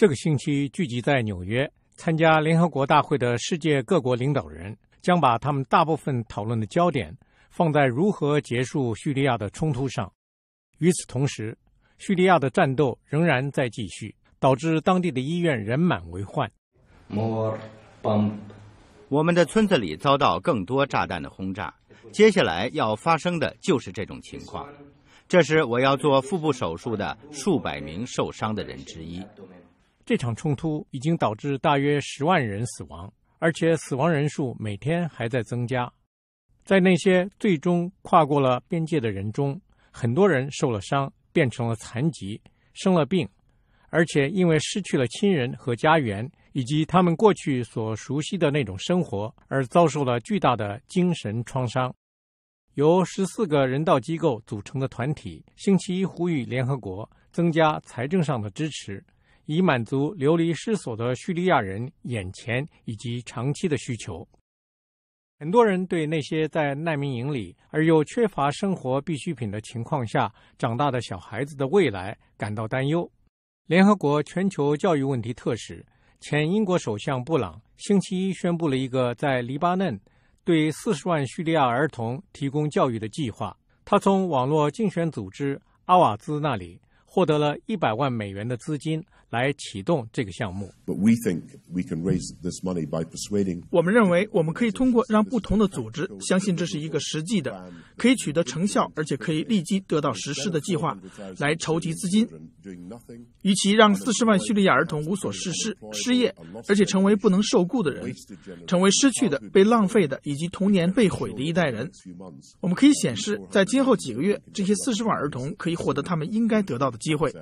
这个星期聚集在纽约参加联合国大会的世界各国领导人，将把他们大部分讨论的焦点放在如何结束叙利亚的冲突上。与此同时，叙利亚的战斗仍然在继续，导致当地的医院人满为患。我们的村子里遭到更多炸弹的轰炸，接下来要发生的就是这种情况。这是我要做腹部手术的数百名受伤的人之一。这场冲突已经导致大约十万人死亡，而且死亡人数每天还在增加。在那些最终跨过了边界的人中，很多人受了伤，变成了残疾，生了病，而且因为失去了亲人和家园，以及他们过去所熟悉的那种生活，而遭受了巨大的精神创伤。由十四个人道机构组成的团体星期一呼吁联合国增加财政上的支持。以满足流离失所的叙利亚人眼前以及长期的需求。很多人对那些在难民营里而又缺乏生活必需品的情况下长大的小孩子的未来感到担忧。联合国全球教育问题特使、前英国首相布朗星期一宣布了一个在黎巴嫩对四十万叙利亚儿童提供教育的计划。他从网络竞选组织阿瓦兹那里。获得了一百万美元的资金来启动这个项目。But we think we can raise this money by persuading. 我们认为我们可以通过让不同的组织相信这是一个实际的、可以取得成效，而且可以立即得到实施的计划来筹集资金。与其让四十万叙利亚儿童无所事事、失业，而且成为不能受雇的人，成为失去的、被浪费的以及童年被毁的一代人，我们可以显示在今后几个月，这些四十万儿童可以获得他们应该得到的。机会。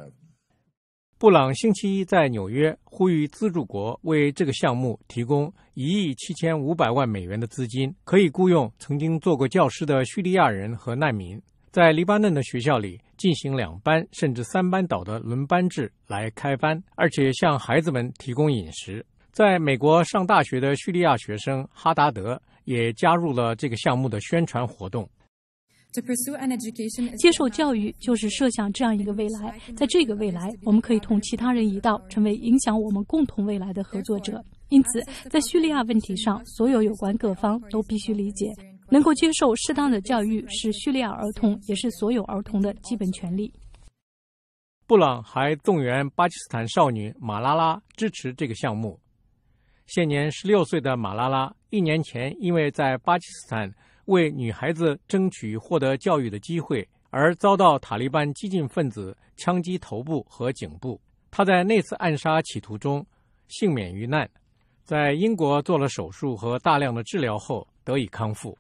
布朗星期一在纽约呼吁资助国为这个项目提供一亿七千五百万美元的资金，可以雇佣曾经做过教师的叙利亚人和难民，在黎巴嫩的学校里进行两班甚至三班倒的轮班制来开班，而且向孩子们提供饮食。在美国上大学的叙利亚学生哈达德也加入了这个项目的宣传活动。接受教育就是设想这样一个未来，在这个未来，我们可以同其他人一道成为影响我们共同未来的合作者。因此，在叙利亚问题上，所有有关各方都必须理解，能够接受适当的教育是叙利亚儿童也是所有儿童的基本权利。布朗还动员巴基斯坦少女马拉拉支持这个项目。现年十六岁的马拉拉，一年前因为在巴基斯坦。为女孩子争取获得教育的机会，而遭到塔利班激进分子枪击头部和颈部。他在那次暗杀企图中幸免于难，在英国做了手术和大量的治疗后得以康复。